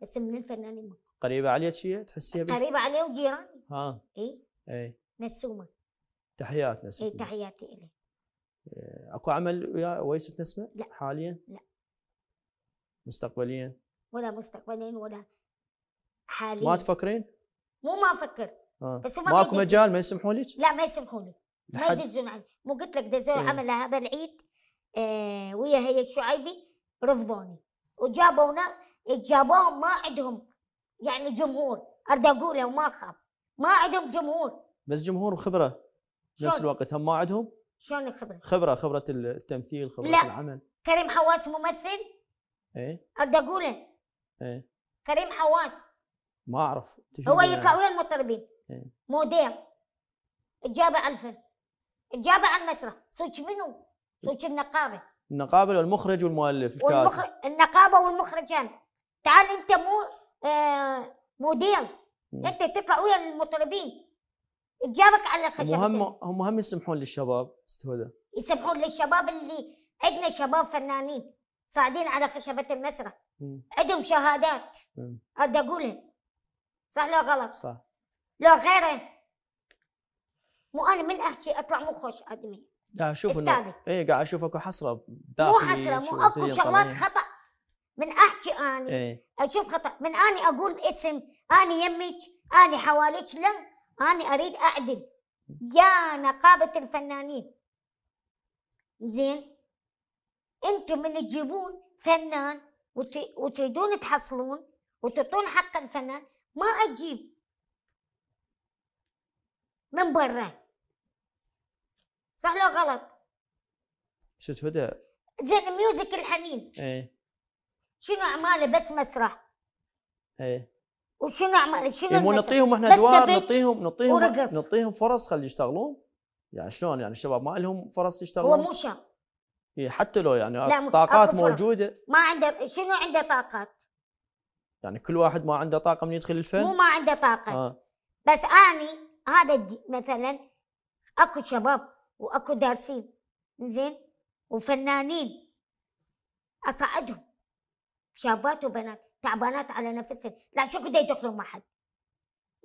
اسم من الفنانين قريبة عليك شيء تحسيها بس قريبة علي وجيراني ها اي اي نسومة تحيات نسومة اي تحياتي إلي إيه، اكو عمل ويا ويسة نسمة؟ لا حاليا؟ لا مستقبليا؟ ولا مستقبليا ولا حاليا ما تفكرين؟ مو ما افكر آه. بس ما ماكو مجال ما يسمحوا لك؟ لا ما يسمحوا لي ما يدزون عني مو قلت لك دزوا إيه. عمل هذا العيد آه ويا هيك شعيبي رفضوني وجابونا جابوهم ما عندهم يعني جمهور ارد اقوله وما اخاف ما عندهم جمهور بس جمهور وخبره نفس الوقت هم ما عندهم شلون الخبره؟ خبره خبره التمثيل خبره لا. العمل كريم حواس ممثل؟ ايه ارد اقوله ايه كريم حواس ما اعرف هو يطلع ويا المطربين إيه؟ موديل جابه على الفيلم جابه على المسرح صوت منو؟ صوت النقابه النقابه والمخرج والمؤلف الكاتب والمخ... النقابه والمخرجان تعال انت مو آه موديل انت تطلع ويا المطربين جابك على الخشبتين هم هم هم يسمحون للشباب استهدى يسمحون للشباب اللي عندنا شباب فنانين صاعدين على خشبه المسرح عندهم شهادات ارد اقولها صح لو غلط؟ صح لو غيره مو انا من احكي اطلع مو خوش ادمي قاعد اشوف انه اي قاعد اشوف اكو حسره مو حسره مو اكو شغلات خطا من احكي اني إيه؟ اشوف خطا من اني اقول اسم اني يمك اني حواليك لا اني اريد اعدل يا نقابه الفنانين زين انتم من تجيبون فنان وتريدون تحصلون وتعطون حق الفنان ما اجيب من برا صح لو غلط شو هدى زين ميوزك الحنين ايه شنو اعماله بس مسرح ايه وشنو اعماله شنو إيه، مو نعطيهم احنا ادوار نعطيهم نعطيهم نعطيهم فرص خلي يشتغلون يعني شلون يعني الشباب ما لهم فرص يشتغلون هو مو شاب إيه حتى لو يعني طاقات موجوده ما عنده شنو عنده طاقات يعني كل واحد ما عنده طاقه من يدخل الفن مو ما عنده طاقه آه. بس اني هذا مثلا اكو شباب واكو دارسين زين وفنانين اصعدهم شابات وبنات تعبانات على نفسهم لا شو كده إيه يدخلوا مع حد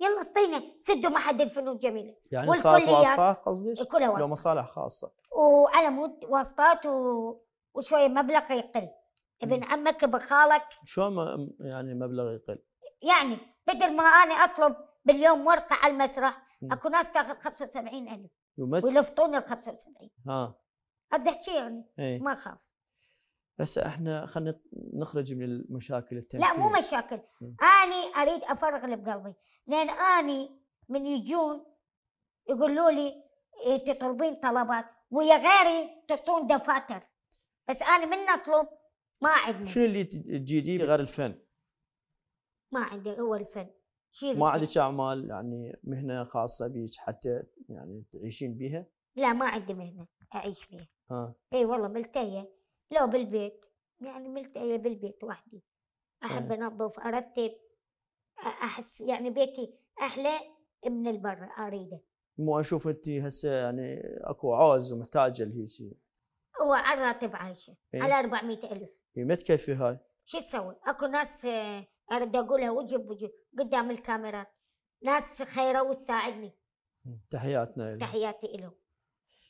يلا اعطينا سدوا مع حد الفنون جميله يعني صارت واسطات قصدك؟ كلها واسطات لو مصالح خاصه وعلى مود واسطات و... وشويه مبلغ يقل ابن عمك ابن خالك شلون يعني مبلغ يقل؟ يعني بدل ما انا اطلب باليوم ورقه على المسرح اكو ناس تاخذ 75000 ويلفطون ال 75 ها بدي احكي يعني إيه. ما اخاف هسه احنا خلينا نخرج من المشاكل التنفيذ لا مو مشاكل اني اريد افرغ اللي بقلبي لان اني من يجون يقولوا لي إيه، تطلبين طلبات ويا غيري تعطون دفاتر بس انا من اطلب ما عندي شنو اللي تجيدي غير الفن؟ ما عندي هو الفن ما عندك اعمال يعني مهنه خاصه بيك حتى يعني تعيشين بيها؟ لا ما عندي مهنه اعيش بيها. ها. اي والله ملتهيه لو بالبيت يعني ملتقية بالبيت وحدي أحب أنظف أرتب أحس يعني بيتي أحلى من البر أريده مو أشوف أنت هسه يعني أكو عوز ومحتاجة شيء هو على الراتب عايشة إيه؟ على 400 ألف إيه ما تكفي هاي شو تسوي؟ أكو ناس آه، أرد أقولها وجب وجب قدام الكاميرا ناس خيرة وتساعدني تحياتنا لهم تحياتي لهم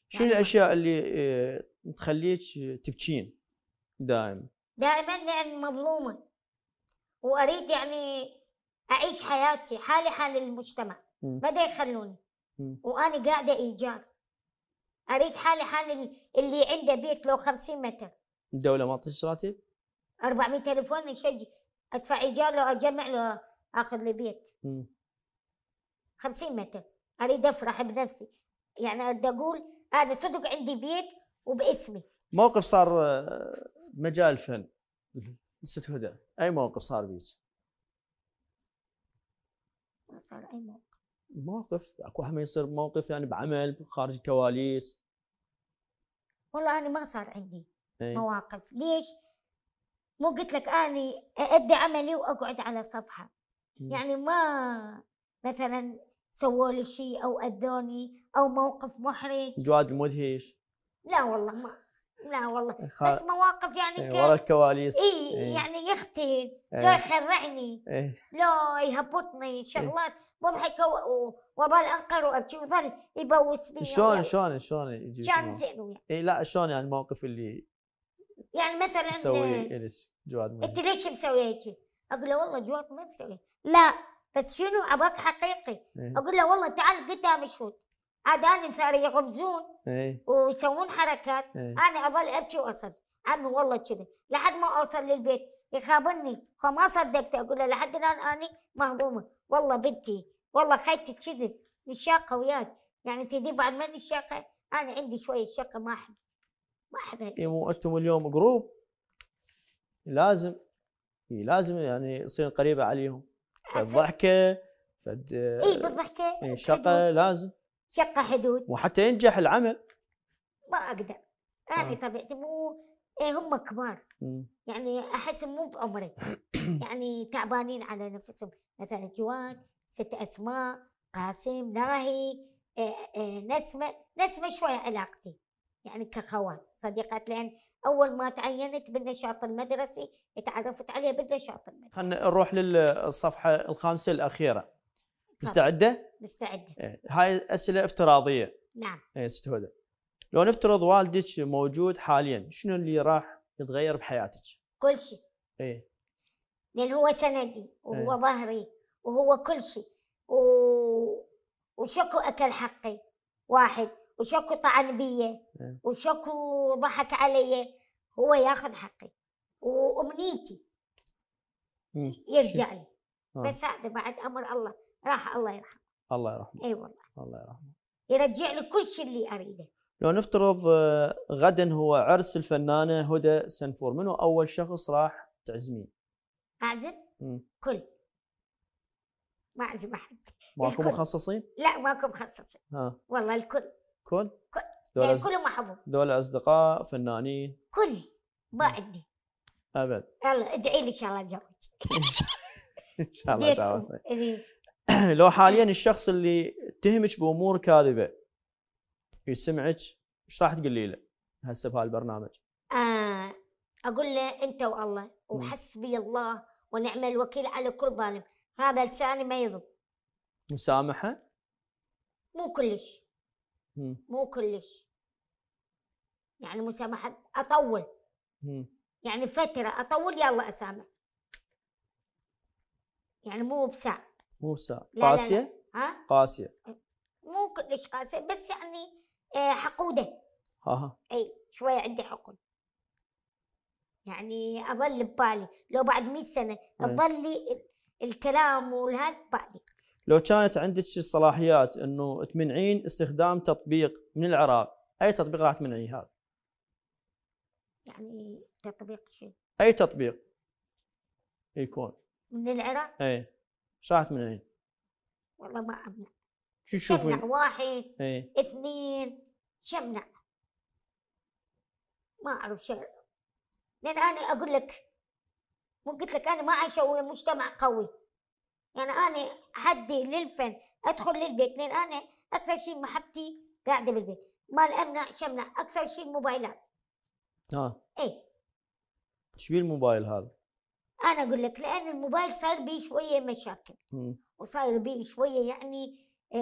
شنو يعني الأشياء اللي آه، تخليك تبكين دائما دائما لان يعني مظلومه واريد يعني اعيش حياتي حالي حال المجتمع ما يخلوني وانا قاعده ايجار اريد حالي حال اللي عنده بيت لو 50 متر الدوله ما تعطيك راتب؟ 400 الف وانا ادفع ايجار لو اجمع لو اخذ لي بيت 50 متر اريد افرح بنفسي يعني اريد اقول انا صدق عندي بيت وباسمي موقف صار آه، مجال فن ست هدى اي موقف صار بيس ما صار اي موقف موقف اكو ما يصير موقف يعني بعمل خارج الكواليس والله انا ما صار عندي أي. مواقف ليش؟ مو قلت لك اني ادي عملي واقعد على صفحه م. يعني ما مثلا سووا لي شيء او اذوني او موقف محرج جواد المدهش لا والله ما لا والله خ... بس مواقف يعني إيه، ك... ورا الكواليس اي إيه. يعني يختي إيه. لو يخرعني إيه. لو يهبطني شغلات إيه. مضحكه و... وظل انقر وابكي وظل يبوس بي شلون يعني. شلون شلون يجي كان زين اي لا شلون يعني المواقف اللي يعني مثلا مسوي اليس جواد انت ليش مسوي هيك؟ اقول له والله جواد ما مسوي لا بس شنو اباك حقيقي إيه؟ اقول له والله تعال قدامي شوت عاد انا صار يغمزون ايه ويسوون حركات ايه انا اظل ابكي واصل عمي والله كذا لحد ما اوصل للبيت يخابرني فما صدقت اقول له لحد الان اني مهضومه والله بنتي والله خيتك كذب نشاقة وياك يعني تدري بعد ما نشاقة انا عندي شويه شقه ما احب ما احبها إيه، مو انتم اليوم جروب لازم إيه، لازم يعني يصير قريبه عليهم الضحكه فد اي بالضحكه اي شقه لازم شقه حدود وحتى ينجح العمل ما اقدر هذه آه. طبيعتي مو إيه هم كبار مم. يعني احس مو بعمري (coughs) يعني تعبانين على نفسهم مثلا جواد ست اسماء قاسم ناهي إيه إيه نسمه نسمه شويه علاقتي يعني كخوات صديقات لان اول ما تعينت بالنشاط المدرسي تعرفت عليه بالنشاط المدرسي خلينا نروح للصفحه الخامسه الاخيره مستعده؟ مستعده إيه. هاي اسئله افتراضيه نعم اي ست هدى لو نفترض والدك موجود حاليا شنو اللي راح يتغير بحياتك؟ كل شيء اي لان هو سندي وهو إيه. ظهري وهو كل شيء و... وشكو اكل حقي واحد وشكو طعن بي إيه. وشكو ضحك علي هو ياخذ حقي وامنيتي يرجع لي آه. بس هذا بعد امر الله راح الله يرحمه الله يرحمه اي والله الله يرحمه يرجع لي كل شيء اللي اريده لو نفترض آه، غدا هو عرس الفنانه هدى سنفور منو اول شخص راح تعزمين؟ اعزم؟ كل ما اعزم احد ماكو مخصصين؟ لا ماكو مخصصين ها. والله الكل كل؟ كل دول يعني كلهم احبهم دول اصدقاء فنانين كل ما عندي ابد يلا ادعي لي ان شاء الله اتزوج (laughs) ان شاء الله تعرفي (clears throat) لو حاليا الشخص اللي اتهمك بامور كاذبه يسمعك ايش راح تقولي له هسه بهالبرنامج؟ آه اقول له انت والله وحسبي الله ونعم الوكيل على كل ظالم هذا لساني ما يضب مسامحه؟ مو كلش مو كلش يعني مسامحه اطول مم. يعني فتره اطول يلا اسامح يعني مو بساعه موسى لا قاسية لا لا. ها قاسية مو كلش قاسية بس يعني آه، حقودة ها اي شوية عندي حقد يعني اظل ببالي لو بعد 100 سنة اظل لي الكلام والهذا ببالي لو كانت عندك الصلاحيات انه تمنعين استخدام تطبيق من العراق اي تطبيق راح تمنعيه هذا؟ يعني تطبيق شو؟ اي تطبيق يكون من العراق؟ ايه صارت من وين؟ والله ما أمنع شو تشوفين؟ شمنع واحد ايه؟ اثنين شمنع ما أعرف شو لأن أنا أقول لك مو قلت لك أنا ما عايشة ويا مجتمع قوي يعني أنا حدي للفن أدخل للبيت لأن أنا أكثر شيء محبتي قاعدة بالبيت ما أمنع شمنع أكثر شيء الموبايلات ها آه. إيه شو الموبايل هذا؟ انا اقول لك لان الموبايل صار به شويه مشاكل وصار به شويه يعني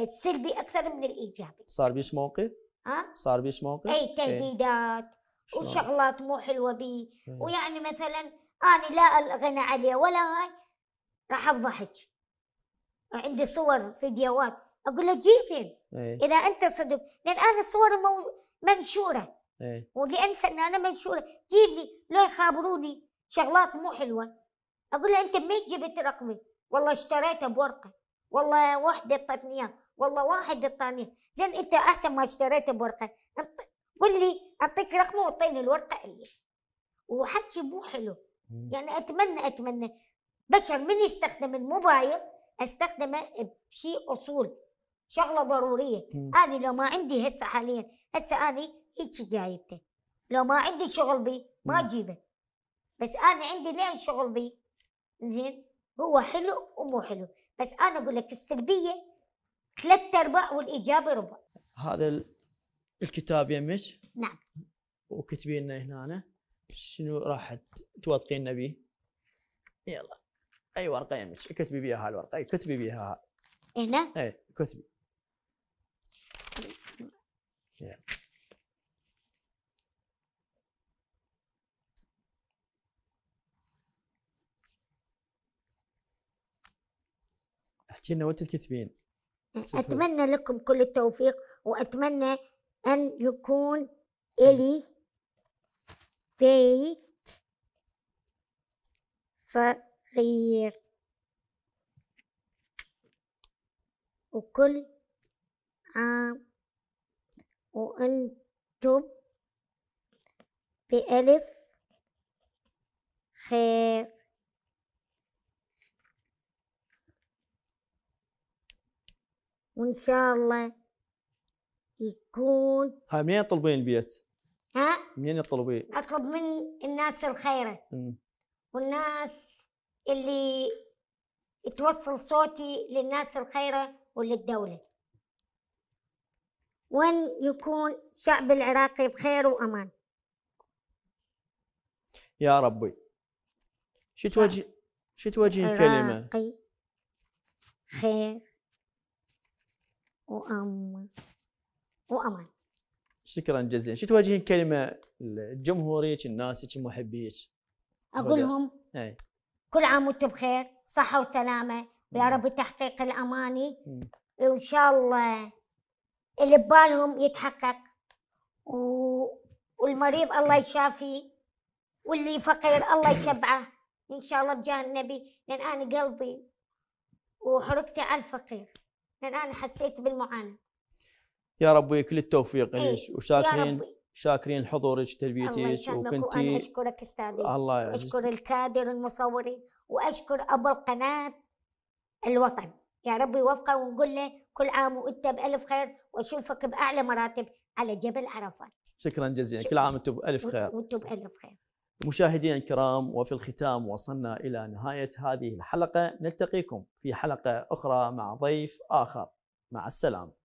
سلبي آه، اكثر من الايجابي صار بيش موقف؟ ها؟ صار بيش موقف؟ اي تهديدات ايه. وشغلات مو حلوه بي ايه. ويعني مثلا انا لا الغنى عليه ولا هاي راح افضحك عندي صور فيديوهات اقول له جيبهم ايه. اذا انت صدق لان انا صوري مو... منشوره ايه. ولان فنانه منشوره جيب لي لا يخابروني شغلات مو حلوه اقول لها انت منين جبت رقمي والله اشتريته بورقه والله واحده اياه والله واحد اعطاني زين انت احسن ما اشتريته بورقه قل لي اعطيك رقمه واعطيني الورقه اللي وحكي مو حلو يعني اتمنى اتمنى بشر من يستخدم الموبايل استخدمه بشيء اصول شغله ضروريه انا لو ما عندي هسه حاليا هسه انا هيك جايبته لو ما عندي شغل بي ما اجيبه بس انا عندي لين شغل بي زين هو حلو ومو حلو بس انا اقول لك السلبيه ثلاث ارباع والايجابي ربع هذا الكتاب يمك نعم وكتبي لنا هنا شنو راح توثقين به؟ يلا اي ورقه يمك كتبي بيها هالورقه الورقه كتبي بيها هنا؟ اي كتبي يلا. كنا وانت تكتبين اتمنى لكم كل التوفيق واتمنى ان يكون الي بيت صغير وكل عام وانتم بألف خير وان شاء الله يكون هاي منين تطلبين البيت؟ ها؟ منين تطلبين؟ اطلب من الناس الخيره مم. والناس اللي توصل صوتي للناس الخيره وللدوله وان يكون شعب العراقي بخير وامان يا ربي شو توجه شو توجهين كلمه؟ خير وأم وأمان شكرا جزيلا شو تواجهين كلمة لجمهوريك الناس محبيك أقول لهم كل عام وانتم بخير صحة وسلامة ويا رب تحقيق الأماني وإن شاء الله اللي ببالهم يتحقق و... والمريض (coughs) الله يشافيه واللي فقير الله يشبعه إن شاء الله بجاه النبي لأن أنا قلبي وحركتي على الفقير لان انا حسيت بالمعاناه يا رب كل التوفيق إيه؟ وشاكرين شاكرين حضورك تربيتك وكنتي الله اشكرك استاذي الله يعزك اشكر الكادر المصورين واشكر ابو القناه الوطن يا رب يوفقه ونقول له كل عام وانت بالف خير واشوفك باعلى مراتب على جبل عرفات شكرا جزيلا كل عام وانتم بالف خير وانتم بالف خير مشاهدينا الكرام وفي الختام وصلنا إلى نهاية هذه الحلقة نلتقيكم في حلقة أخرى مع ضيف آخر مع السلامة